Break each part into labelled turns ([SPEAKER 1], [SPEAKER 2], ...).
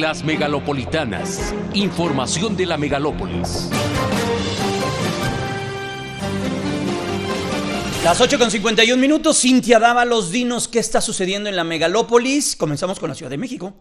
[SPEAKER 1] Las megalopolitanas. Información de la megalópolis. Las 8 con 51 minutos, Cintia Dávalos, dinos qué está sucediendo en la megalópolis. Comenzamos con la Ciudad de México.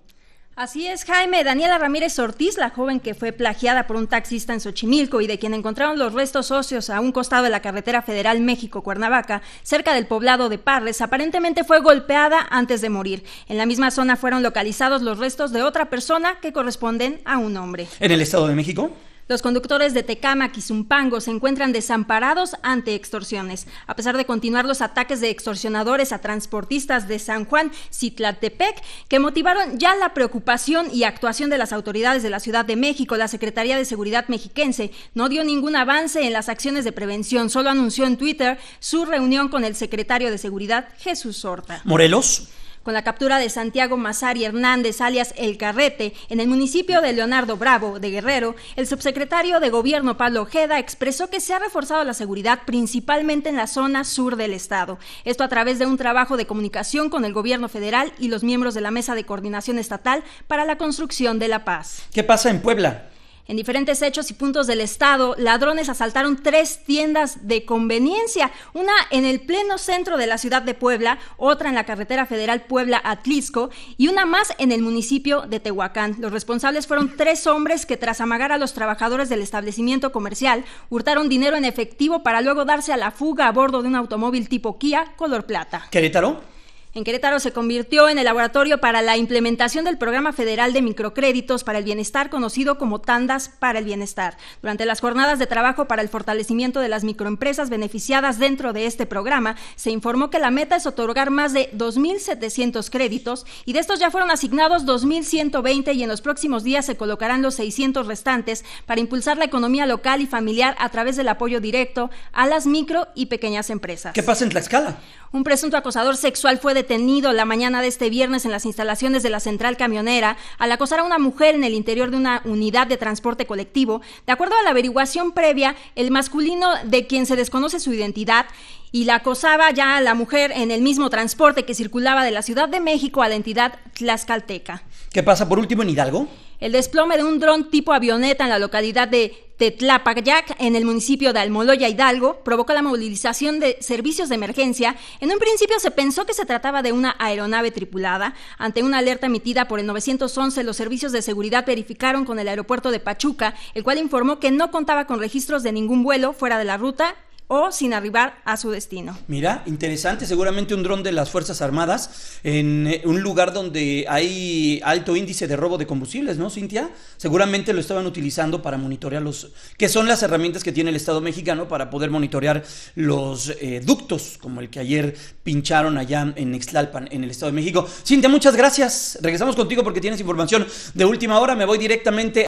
[SPEAKER 2] Así es, Jaime. Daniela Ramírez Ortiz, la joven que fue plagiada por un taxista en Xochimilco y de quien encontraron los restos óseos a un costado de la carretera federal México-Cuernavaca, cerca del poblado de Parres, aparentemente fue golpeada antes de morir. En la misma zona fueron localizados los restos de otra persona que corresponden a un hombre. ¿En el
[SPEAKER 1] Estado de México?
[SPEAKER 2] Los conductores de Tecamac y Zumpango se encuentran desamparados ante extorsiones. A pesar de continuar los ataques de extorsionadores a transportistas de San Juan, Citlatepec, que motivaron ya la preocupación y actuación de las autoridades de la Ciudad de México, la Secretaría de Seguridad mexiquense no dio ningún avance en las acciones de prevención, solo anunció en Twitter su reunión con el secretario de Seguridad, Jesús Horta. Morelos con la captura de Santiago Mazari Hernández, alias El Carrete, en el municipio de Leonardo Bravo, de Guerrero, el subsecretario de Gobierno Pablo Ojeda expresó que se ha reforzado la seguridad principalmente en la zona sur del estado. Esto a través de un trabajo de comunicación con el gobierno federal y los miembros de la Mesa de Coordinación Estatal para la Construcción de la Paz.
[SPEAKER 1] ¿Qué pasa en Puebla?
[SPEAKER 2] En diferentes hechos y puntos del estado, ladrones asaltaron tres tiendas de conveniencia, una en el pleno centro de la ciudad de Puebla, otra en la carretera federal Puebla-Atlisco y una más en el municipio de Tehuacán. Los responsables fueron tres hombres que tras amagar a los trabajadores del establecimiento comercial, hurtaron dinero en efectivo para luego darse a la fuga a bordo de un automóvil tipo Kia color plata.
[SPEAKER 1] editaron?
[SPEAKER 2] en Querétaro se convirtió en el laboratorio para la implementación del Programa Federal de Microcréditos para el Bienestar, conocido como Tandas para el Bienestar. Durante las jornadas de trabajo para el fortalecimiento de las microempresas beneficiadas dentro de este programa, se informó que la meta es otorgar más de 2.700 créditos y de estos ya fueron asignados 2.120 y en los próximos días se colocarán los 600 restantes para impulsar la economía local y familiar a través del apoyo directo a las micro y pequeñas empresas. ¿Qué pasa en Tlaxcala? Un presunto acosador sexual fue detenido detenido la mañana de este viernes en las instalaciones de la central camionera al acosar a una mujer en el interior de una unidad de transporte colectivo. De acuerdo a la averiguación previa, el masculino de quien se desconoce su identidad y la acosaba ya a la mujer en el mismo transporte que circulaba de la Ciudad de México a la entidad tlaxcalteca.
[SPEAKER 1] ¿Qué pasa por último en Hidalgo?
[SPEAKER 2] El desplome de un dron tipo avioneta en la localidad de Tetlapayac, en el municipio de Almoloya Hidalgo, provocó la movilización de servicios de emergencia. En un principio se pensó que se trataba de una aeronave tripulada. Ante una alerta emitida por el 911, los servicios de seguridad verificaron con el aeropuerto de Pachuca, el cual informó que no contaba con registros de ningún vuelo fuera de la ruta o sin arribar a su destino.
[SPEAKER 1] Mira, interesante, seguramente un dron de las Fuerzas Armadas en eh, un lugar donde hay alto índice de robo de combustibles, ¿no, Cintia? Seguramente lo estaban utilizando para monitorear los, que son las herramientas que tiene el Estado mexicano para poder monitorear los eh, ductos, como el que ayer pincharon allá en Ixtlalpan, en el Estado de México. Cintia, muchas gracias. Regresamos contigo porque tienes información de última hora. Me voy directamente